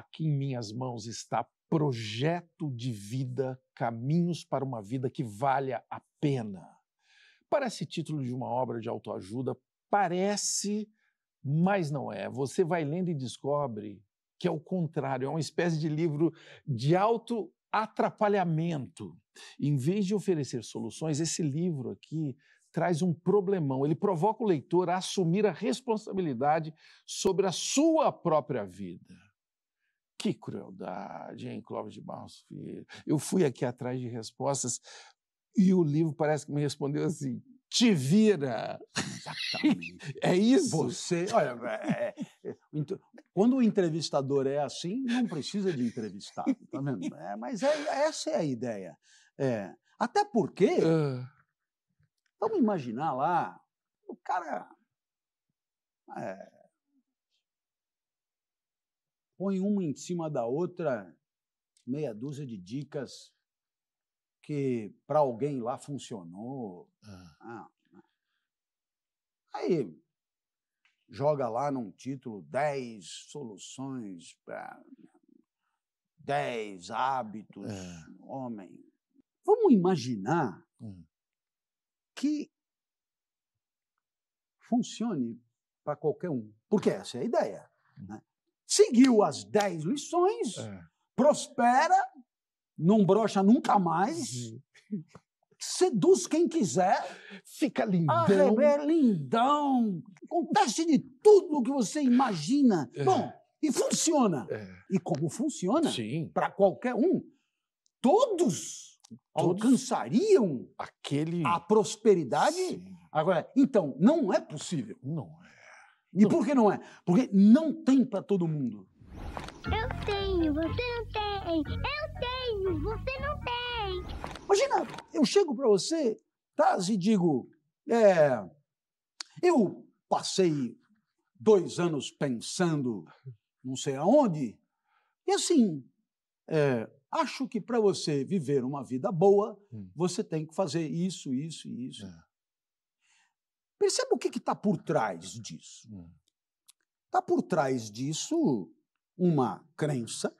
Aqui em minhas mãos está projeto de vida, caminhos para uma vida que valha a pena. Parece título de uma obra de autoajuda, parece, mas não é. Você vai lendo e descobre que é o contrário, é uma espécie de livro de auto atrapalhamento. Em vez de oferecer soluções, esse livro aqui traz um problemão. Ele provoca o leitor a assumir a responsabilidade sobre a sua própria vida. Que crueldade, hein, Clóvis de Barros Filho? Eu fui aqui atrás de respostas e o livro parece que me respondeu assim: te vira. Exatamente. é isso? Você, olha, é, é, é então, quando o entrevistador é assim, não precisa de entrevistado, tá vendo? É, mas é, essa é a ideia. É, até porque, uh. vamos imaginar lá, o cara põe uma em cima da outra, meia dúzia de dicas que para alguém lá funcionou. Ah. ah. Ah. Aí joga lá num título 10 soluções para 10 hábitos é. homem. Vamos imaginar hum. que funcione para qualquer um, porque essa é a ideia. Hum. Né? seguiu as dez lições, é. prospera, não brocha nunca mais, uhum. seduz quem quiser, fica lindão. Arrebe, é lindão. Acontece de tudo o que você imagina. É. Bom, e funciona. É. E como funciona? Para qualquer um. Todos, todos, alcançariam aquele a prosperidade. Sim. Agora, então, não é possível. Não é. E por que não é? Porque não tem para todo mundo. Eu tenho, você não tem. Eu tenho, você não tem. Imagina, eu chego para você, tá, e digo, é, eu passei dois anos pensando não sei aonde, e assim, é, acho que para você viver uma vida boa, hum. você tem que fazer isso, isso e isso. É. Perceba o que está por trás disso. Está hum. por trás disso uma crença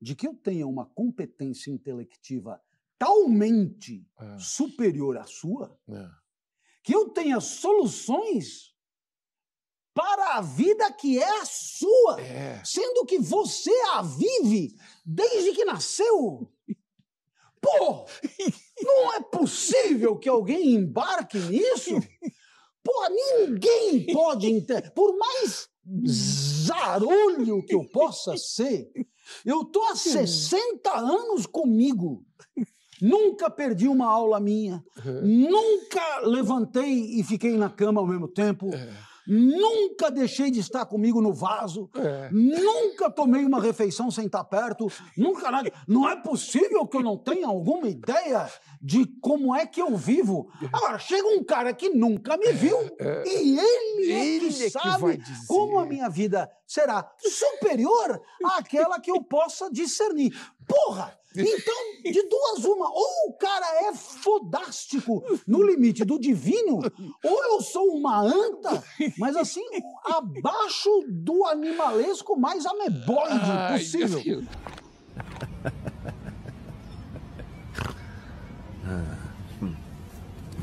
de que eu tenha uma competência intelectiva talmente é. superior à sua, é. que eu tenha soluções para a vida que é a sua, é. sendo que você a vive desde que nasceu. Pô, não é possível que alguém embarque nisso? Pô, ninguém pode. Inter... Por mais zarulho que eu possa ser, eu tô há 60 anos comigo. Nunca perdi uma aula minha, uhum. nunca levantei e fiquei na cama ao mesmo tempo. Uhum nunca deixei de estar comigo no vaso, é. nunca tomei uma refeição sem estar perto, nunca nada. Não é possível que eu não tenha alguma ideia de como é que eu vivo. Agora, chega um cara que nunca me viu é, é, e ele, é ele é que sabe que como a minha vida será superior àquela que eu possa discernir. Porra! Então, de duas uma, ou o cara é fodástico no limite do divino, ou eu sou uma anta, mas assim, abaixo do animalesco mais ameboide possível.